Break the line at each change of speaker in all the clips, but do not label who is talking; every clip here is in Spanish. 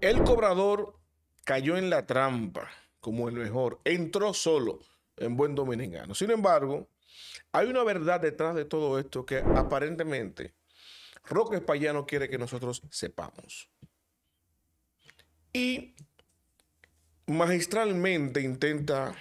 El cobrador cayó en la trampa como el mejor. Entró solo en buen dominicano. Sin embargo, hay una verdad detrás de todo esto que aparentemente Roque Espallano quiere que nosotros sepamos. Y magistralmente intenta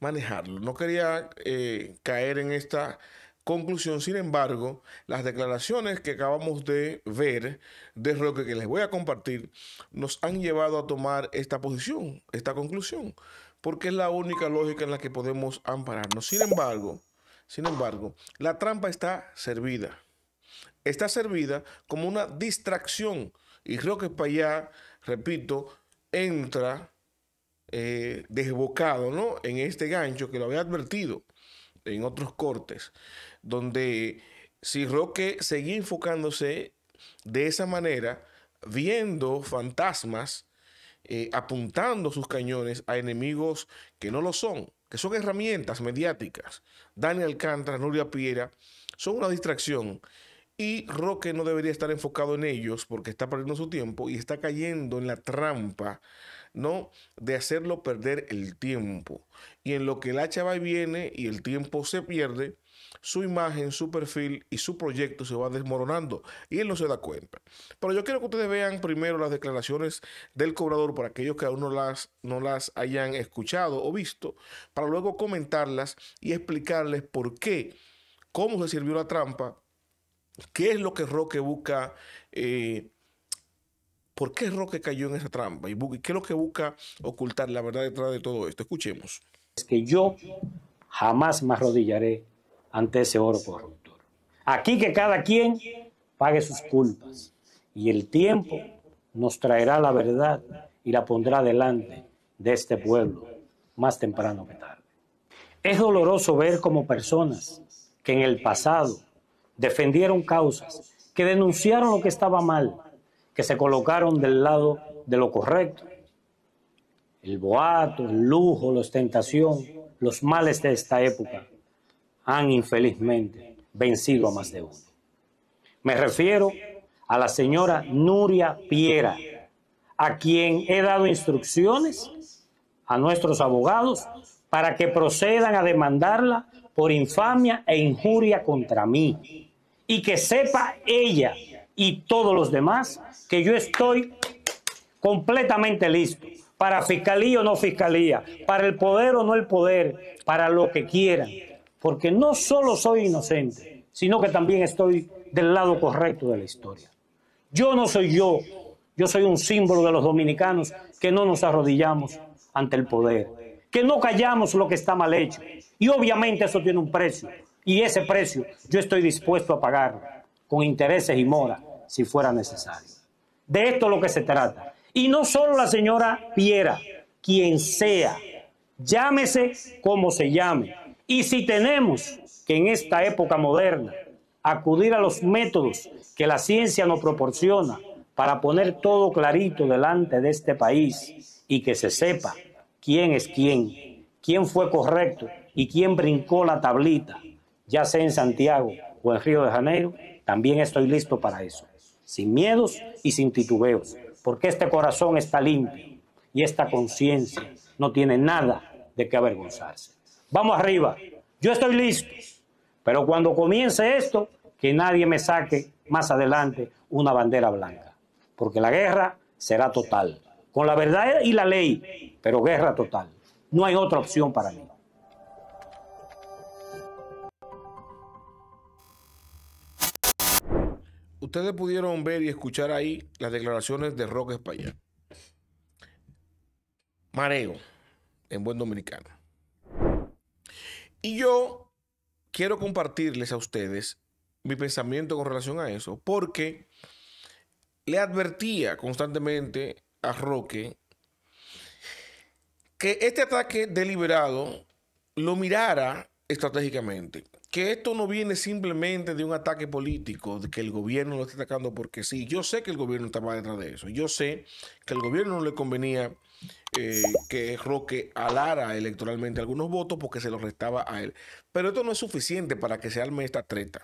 manejarlo. No quería eh, caer en esta Conclusión, sin embargo, las declaraciones que acabamos de ver de Roque que les voy a compartir nos han llevado a tomar esta posición, esta conclusión, porque es la única lógica en la que podemos ampararnos. Sin embargo, sin embargo, la trampa está servida. Está servida como una distracción y Roque para allá, repito, entra eh, desbocado, ¿no? En este gancho que lo había advertido en otros cortes donde si Roque seguía enfocándose de esa manera, viendo fantasmas, eh, apuntando sus cañones a enemigos que no lo son, que son herramientas mediáticas. Daniel Alcántara, Nuria Piera, son una distracción. Y Roque no debería estar enfocado en ellos porque está perdiendo su tiempo y está cayendo en la trampa, ¿no? De hacerlo perder el tiempo. Y en lo que el hacha va y viene y el tiempo se pierde, su imagen, su perfil y su proyecto se va desmoronando y él no se da cuenta. Pero yo quiero que ustedes vean primero las declaraciones del cobrador para aquellos que aún no las, no las hayan escuchado o visto, para luego comentarlas y explicarles por qué, cómo se sirvió la trampa, qué es lo que Roque busca. Eh, ¿Por qué Roque cayó en esa trampa? ¿Y qué es lo que busca ocultar la verdad detrás de todo esto? Escuchemos. Es que yo
jamás me arrodillaré ante ese oro corruptor. Aquí que cada quien pague sus culpas y el tiempo nos traerá la verdad y la pondrá delante de este pueblo más temprano que tarde. Es doloroso ver como personas que en el pasado defendieron causas, que denunciaron lo que estaba mal, que se colocaron del lado de lo correcto. El boato, el lujo, la ostentación, los males de esta época han infelizmente vencido a más de uno. Me refiero a la señora Nuria Piera, a quien he dado instrucciones a nuestros abogados para que procedan a demandarla por infamia e injuria contra mí. Y que sepa ella y todos los demás que yo estoy completamente listo para fiscalía o no fiscalía, para el poder o no el poder, para lo que quieran porque no solo soy inocente, sino que también estoy del lado correcto de la historia. Yo no soy yo, yo soy un símbolo de los dominicanos que no nos arrodillamos ante el poder, que no callamos lo que está mal hecho. Y obviamente eso tiene un precio, y ese precio yo estoy dispuesto a pagar con intereses y mora si fuera necesario. De esto es lo que se trata. Y no solo la señora Piera, quien sea, llámese como se llame, y si tenemos que en esta época moderna acudir a los métodos que la ciencia nos proporciona para poner todo clarito delante de este país y que se sepa quién es quién, quién fue correcto y quién brincó la tablita, ya sea en Santiago o en Río de Janeiro, también estoy listo para eso, sin miedos y sin titubeos, porque este corazón está limpio y esta conciencia no tiene nada de qué avergonzarse. Vamos arriba. Yo estoy listo. Pero cuando comience esto, que nadie me saque más adelante una bandera blanca. Porque la guerra será total. Con la verdad y la ley, pero guerra total. No hay otra opción para mí.
Ustedes pudieron ver y escuchar ahí las declaraciones de Roque España. Mareo, en buen dominicano. Y yo quiero compartirles a ustedes mi pensamiento con relación a eso, porque le advertía constantemente a Roque que este ataque deliberado lo mirara estratégicamente, que esto no viene simplemente de un ataque político, de que el gobierno lo está atacando porque sí, yo sé que el gobierno estaba detrás de eso, yo sé que al gobierno no le convenía eh, que Roque alara electoralmente algunos votos porque se los restaba a él. Pero esto no es suficiente para que se arme esta treta.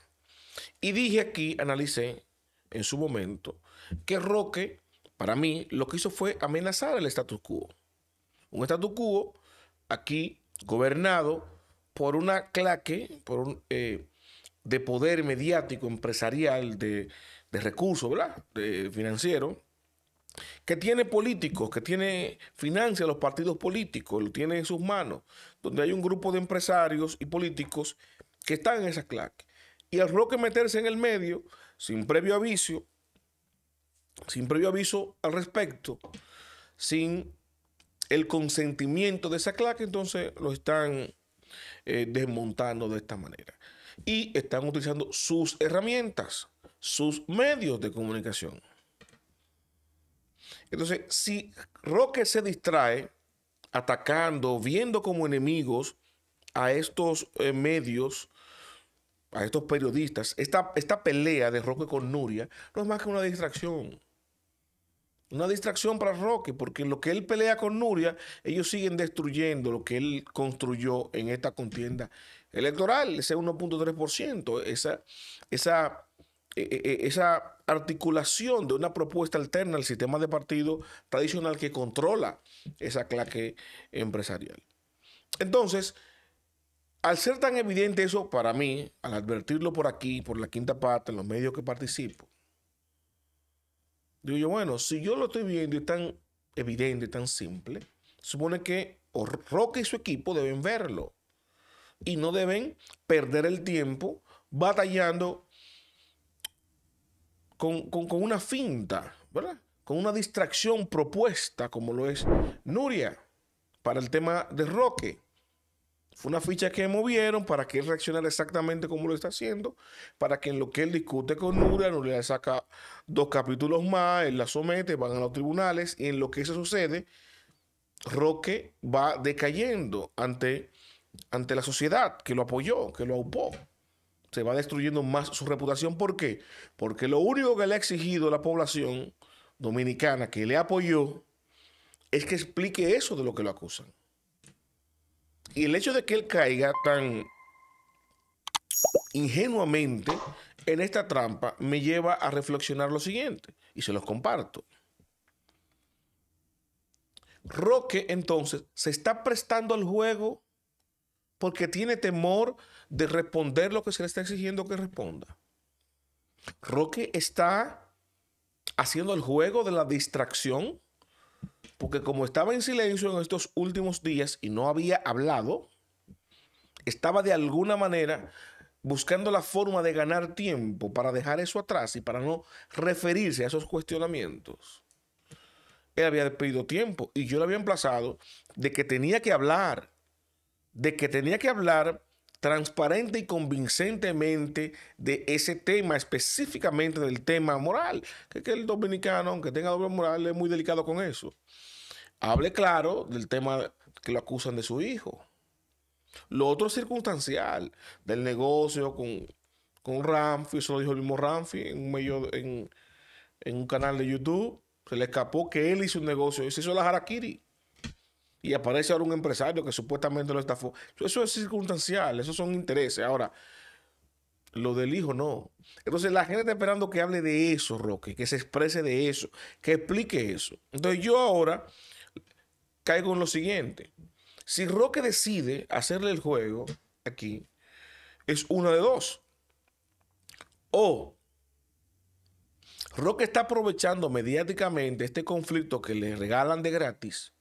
Y dije aquí, analicé en su momento, que Roque, para mí, lo que hizo fue amenazar el status quo. Un status quo aquí gobernado por una claque, por eh, de poder mediático, empresarial, de, recursos, ¿verdad? financiero, que tiene políticos, que tiene financia los partidos políticos, lo tiene en sus manos, donde hay un grupo de empresarios y políticos que están en esa claque. Y al Roque meterse en el medio, sin previo aviso, sin previo aviso al respecto, sin el consentimiento de esa claque, entonces lo están eh, desmontando de esta manera. Y están utilizando sus herramientas, sus medios de comunicación. Entonces, si Roque se distrae atacando, viendo como enemigos a estos eh, medios, a estos periodistas, esta, esta pelea de Roque con Nuria no es más que una distracción. Una distracción para Roque, porque lo que él pelea con Nuria, ellos siguen destruyendo lo que él construyó en esta contienda electoral, ese 1.3%, esa e, e, e, esa articulación de una propuesta alterna al sistema de partido tradicional que controla esa claque empresarial. Entonces, al ser tan evidente eso para mí, al advertirlo por aquí, por la quinta parte, en los medios que participo, digo yo, bueno, si yo lo estoy viendo y tan evidente, tan simple, supone que Roque y su equipo deben verlo y no deben perder el tiempo batallando con, una finta, ¿verdad? Con una distracción propuesta, como lo es Nuria, para el tema de Roque. Fue una ficha que movieron para que él reaccionara exactamente como lo está haciendo, para que en lo que él discute con Nuria, Nuria saca dos capítulos más, él la somete, van a los tribunales, y en lo que eso sucede, Roque va decayendo ante, ante la sociedad que lo apoyó, que lo aupó se va destruyendo más su reputación. ¿Por qué? Porque lo único que le ha exigido la población dominicana que le apoyó es que explique eso de lo que lo acusan. Y el hecho de que él caiga tan ingenuamente en esta trampa me lleva a reflexionar lo siguiente, y se los comparto. Roque entonces se está prestando al juego porque tiene temor de responder lo que se le está exigiendo que responda. Roque está haciendo el juego de la distracción, porque como estaba en silencio en estos últimos días y no había hablado, estaba de alguna manera buscando la forma de ganar tiempo para dejar eso atrás y para no referirse a esos cuestionamientos. Él había pedido tiempo y yo le había emplazado de que tenía que hablar de que tenía que hablar transparente y convincentemente de ese tema, específicamente del tema moral, que, el dominicano, aunque tenga doble moral, es muy delicado con eso. Hable claro del tema que lo acusan de su hijo. Lo otro circunstancial, del negocio con, con Ramfi, eso lo dijo el mismo Ramfi en un, medio, en, un canal de YouTube. Se le escapó que él hizo un negocio, se hizo la Harakiri y aparece ahora un empresario que supuestamente lo estafó. Eso es circunstancial, esos son intereses. Ahora, lo del hijo no. Entonces la gente está esperando que hable de eso, Roque, que se exprese de eso, que explique eso. Entonces yo ahora caigo en lo siguiente. Si Roque decide hacerle el juego aquí, es uno de dos. O Roque está aprovechando mediáticamente este conflicto que le regalan de gratis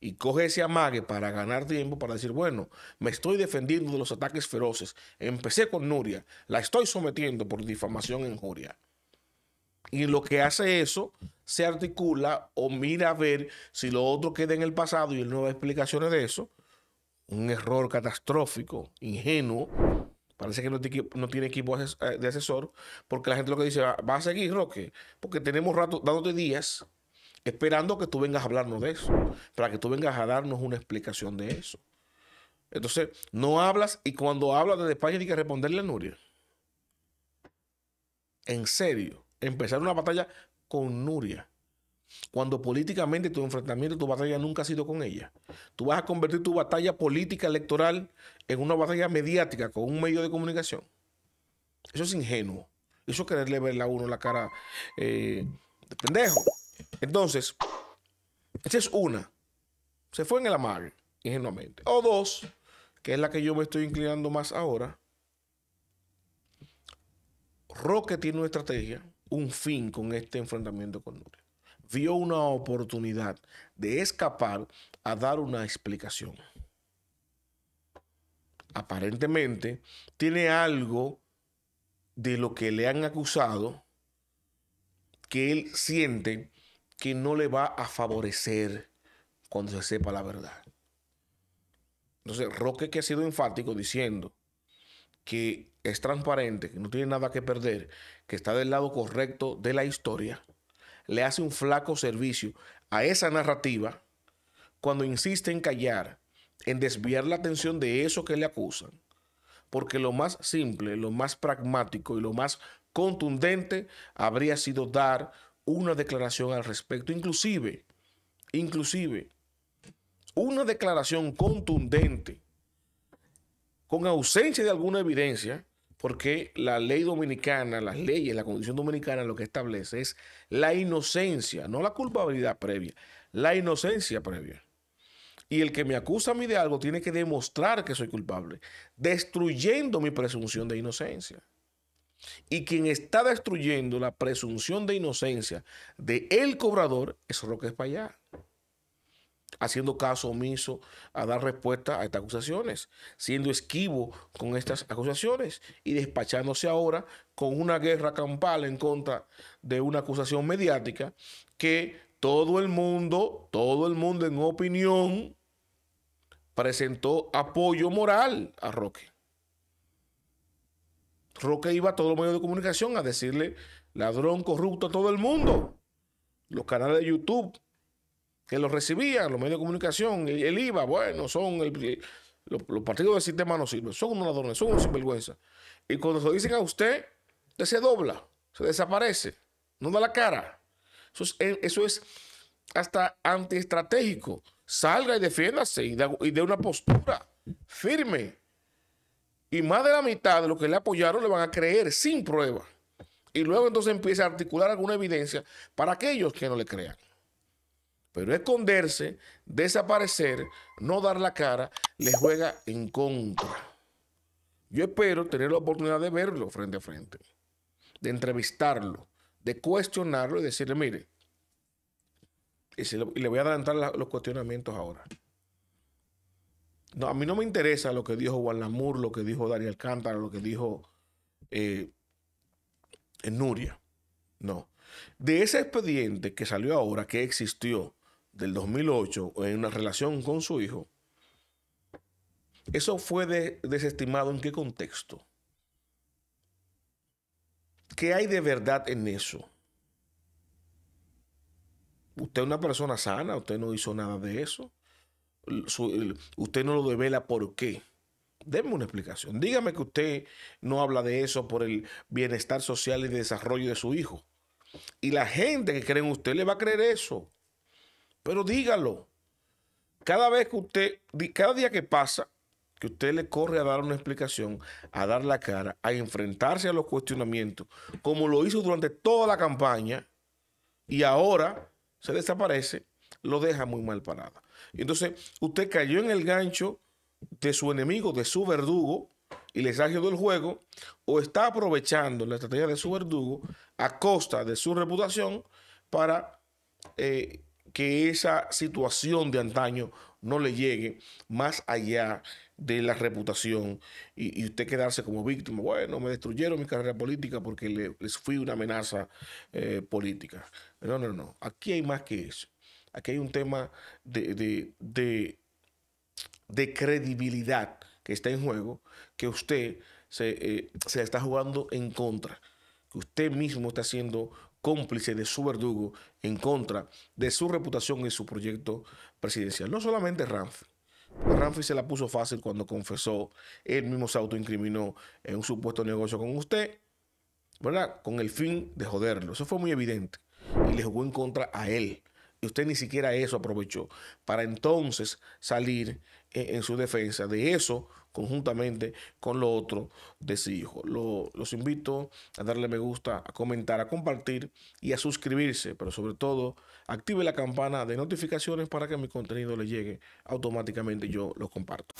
y coge ese amague para ganar tiempo, para decir, bueno, me estoy defendiendo de los ataques feroces. Empecé con Nuria, la estoy sometiendo por difamación en injuria. Y lo que hace eso, se articula o mira a ver si lo otro queda en el pasado y él no da explicaciones de eso. Un error catastrófico, ingenuo. Parece que no, tiene equipo eh, de asesor, porque la gente lo que dice, va a seguir, Roque, porque tenemos rato de días esperando que tú vengas a hablarnos de eso, para que tú vengas a darnos una explicación de eso. Entonces, no hablas y cuando hablas de España hay que responderle a Nuria. En serio, empezar una batalla con Nuria. Cuando políticamente tu enfrentamiento, tu batalla nunca ha sido con ella. Tú vas a convertir tu batalla política electoral en una batalla mediática con un medio de comunicación. Eso es ingenuo. Eso es quererle ver a uno la cara eh, de pendejo. Entonces, esa es una. Se fue en el amar, ingenuamente. O dos, que es la que yo me estoy inclinando más ahora. Roque tiene una estrategia, un fin con este enfrentamiento con Nuria. Vio una oportunidad de escapar a dar una explicación. Aparentemente, tiene algo de lo que le han acusado que él siente que no le va a favorecer cuando se sepa la verdad. Entonces, Roque que ha sido enfático diciendo que es transparente, que no tiene nada que perder, que está del lado correcto de la historia, le hace un flaco servicio a esa narrativa cuando insiste en callar, en desviar la atención de eso que le acusan, porque lo más simple, lo más pragmático y lo más contundente habría sido dar una declaración al respecto, inclusive, inclusive, una declaración contundente, con ausencia de alguna evidencia, porque la ley dominicana, las leyes, la condición dominicana lo que establece es la inocencia, no la culpabilidad previa, la inocencia previa. Y el que me acusa a mí de algo tiene que demostrar que soy culpable, destruyendo mi presunción de inocencia. Y quien está destruyendo la presunción de inocencia de el cobrador es Roque Payá, haciendo caso omiso a dar respuesta a estas acusaciones, siendo esquivo con estas acusaciones y despachándose ahora con una guerra campal en contra de una acusación mediática que todo el mundo, todo el mundo en opinión, presentó apoyo moral a Roque. Roque iba a todos los medios de comunicación a decirle ladrón corrupto a todo el mundo. Los canales de YouTube que los recibían, los medios de comunicación, el, iba, IVA, bueno, son los, partidos de sistema no sirven, son unos ladrones, son unos vergüenza Y cuando se lo dicen a usted, usted se dobla, se desaparece, no da la cara. Eso es, eh, hasta antiestratégico. Salga y defiéndase y dé una postura firme. Y más de la mitad de los que le apoyaron le van a creer sin prueba. Y luego entonces empieza a articular alguna evidencia para aquellos que no le crean. Pero esconderse, desaparecer, no dar la cara, le juega en contra. Yo espero tener la oportunidad de verlo frente a frente, de entrevistarlo, de cuestionarlo y decirle, mire, y, le voy a adelantar los cuestionamientos ahora. No, a mí no me interesa lo que dijo Juan Lamur, lo que dijo Darío Alcántara, lo que dijo eh, Nuria. No. De ese expediente que salió ahora, que existió del 2008 en una relación con su hijo, ¿eso fue desestimado en qué contexto? ¿Qué hay de verdad en eso? Usted es una persona sana, usted no hizo nada de eso usted no lo devela por qué. Deme una explicación. Dígame que usted no habla de eso por el bienestar social y desarrollo de su hijo. Y la gente que cree en usted le va a creer eso. Pero dígalo. Cada vez que usted, cada día que pasa, que usted le corre a dar una explicación, a dar la cara, a enfrentarse a los cuestionamientos, como lo hizo durante toda la campaña, y ahora se desaparece, lo deja muy mal parada. Entonces, usted cayó en el gancho de su enemigo, de su verdugo, y le está del el juego, o está aprovechando la estrategia de su verdugo a costa de su reputación para eh, que esa situación de antaño no le llegue más allá de la reputación y, usted quedarse como víctima. Bueno, me destruyeron mi carrera política porque les fui una amenaza eh, política. No, no, no. Aquí hay más que eso. Aquí hay un tema de, de, credibilidad que está en juego, que usted eh, se, está jugando en contra, que usted mismo está siendo cómplice de su verdugo en contra de su reputación y su proyecto presidencial. No solamente Ramf. Ramfi se la puso fácil cuando confesó, él mismo se autoincriminó en un supuesto negocio con usted, ¿verdad? Con el fin de joderlo. Eso fue muy evidente. Y le jugó en contra a él y usted ni siquiera eso aprovechó para entonces salir eh, en su defensa de eso conjuntamente con lo otro de su hijo. los invito a darle me gusta, a comentar, a compartir y a suscribirse, pero sobre todo active la campana de notificaciones para que mi contenido le llegue automáticamente yo lo comparto.